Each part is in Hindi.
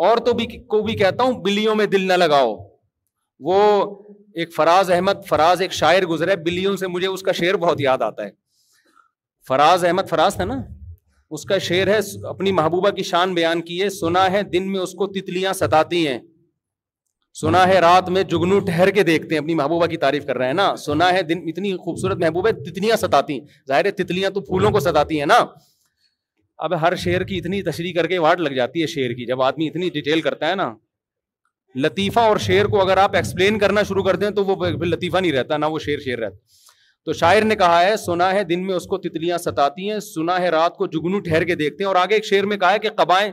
और तो भी को भी कहता हूं बिल्लियों में दिल ना लगाओ वो एक फराज अहमद फराज एक शायर गुजरा है बिल्लियों से मुझे उसका शेर बहुत याद आता है फराज अहमद फराज था ना उसका शेर है अपनी महबूबा की शान बयान की है सुना है दिन में उसको तितलियां सताती हैं सुना है रात में जुगनू ठहर के देखते हैं अपनी महबूबा की तारीफ कर रहे हैं ना सुना है दिन इतनी खूबसूरत महबूब तितलियां सताती जाहिर है तितलियां तो फूलों को सताती है ना अब हर शेर की इतनी तशरी करके वाट लग जाती है शेर की जब आदमी इतनी डिटेल करता है ना लतीफ़ा और शेर को अगर आप एक्सप्लेन करना शुरू कर दें तो वो फिर लतीफ़ा नहीं रहता ना वो शेर शेर रहता तो शायर ने कहा है सुना है दिन में उसको तितलियां सताती हैं सुना है रात को जुगनू ठहर के देखते हैं और आगे एक शेर में कहा है कि कबाए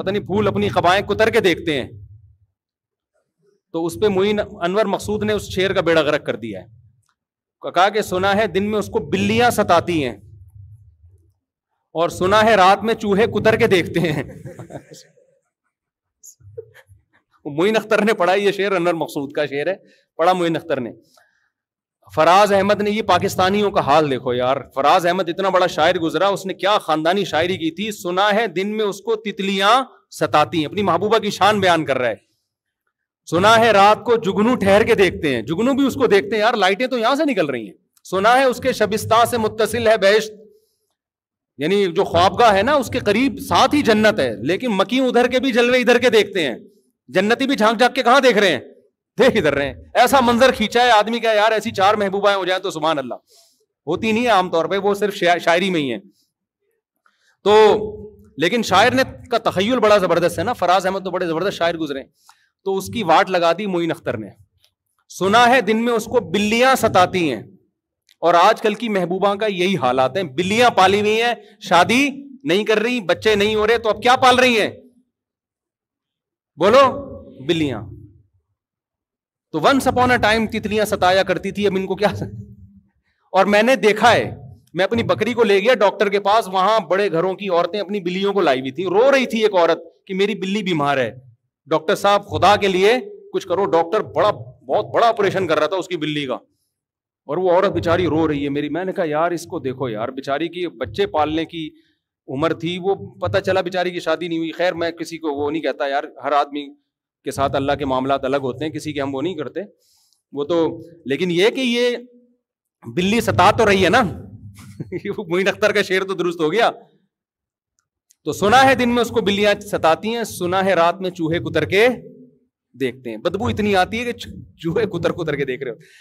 पता नहीं फूल अपनी कबाए कुतर के देखते हैं तो उस पर मोइन अनवर मकसूद ने उस शेर का बेड़ा गरक कर दिया है कहा कि सुना है दिन में उसको बिल्लियां सताती हैं और सुना है रात में चूहे कुतर के देखते हैं मोइन अख्तर ने पढ़ा ये शेर अनर मकसूद का शेर है पढ़ा मोइन अख्तर ने फराज अहमद ने ये पाकिस्तानियों का हाल देखो यार फराज अहमद इतना बड़ा शायर गुजरा उसने क्या खानदानी शायरी की थी सुना है दिन में उसको तितलियां सताती हैं अपनी महबूबा की शान बयान कर रहा है सुना है रात को जुगनू ठहर के देखते हैं जुगनू भी उसको देखते हैं यार लाइटें तो यहां से निकल रही हैं सुना है उसके शबिस्ता से मुतसिल है बहश्त यानी जो ख्वाबगाह है ना उसके करीब साथ ही जन्नत है लेकिन मकी उधर के भी जलवे इधर के देखते हैं जन्नती भी झांक झांक के कहाँ देख रहे हैं देख इधर रहे हैं ऐसा मंजर खींचा है आदमी क्या यार ऐसी चार महबूबाएं हो जाए तो सुबह अल्लाह होती नहीं है आमतौर पर वो सिर्फ शायरी में ही है तो लेकिन शायर ने का तखयल बड़ा जबरदस्त है ना फराज अहमद तो बड़े जबरदस्त शायर गुजरे तो उसकी वाट लगा दी मोइन अख्तर ने सुना है दिन में उसको बिल्लियां सताती हैं और आजकल की महबूबा का यही हालात है बिल्लियां पाली हुई है शादी नहीं कर रही बच्चे नहीं हो रहे तो अब क्या पाल रही है बोलो बिल्लियां तो वन सपोन टाइम तितलियां सताया करती थी अब इनको क्या और मैंने देखा है मैं अपनी बकरी को ले गया डॉक्टर के पास वहां बड़े घरों की औरतें अपनी बिल्लियों को लाई हुई थी रो रही थी एक औरत कि मेरी बिल्ली बीमार है डॉक्टर साहब खुदा के लिए कुछ करो डॉक्टर बड़ा बहुत बड़ा ऑपरेशन कर रहा था उसकी बिल्ली का और वो औरत बेचारी रो रही है मेरी मैंने कहा यार इसको देखो यार बेचारी की बच्चे पालने की उम्र थी वो पता चला बेचारी की शादी नहीं हुई खैर मैं किसी को वो नहीं कहता यार हर आदमी के साथ अल्लाह के मामला अलग होते हैं किसी के हम वो नहीं करते वो तो लेकिन ये कि ये बिल्ली सता तो रही है ना मोइन अख्तर का शेर तो दुरुस्त हो गया तो सुना है दिन में उसको बिल्लियां सताती हैं सुना है रात में चूहे कुतर के देखते हैं बदबू इतनी आती है कि चूहे कुतर कुतर के देख रहे हो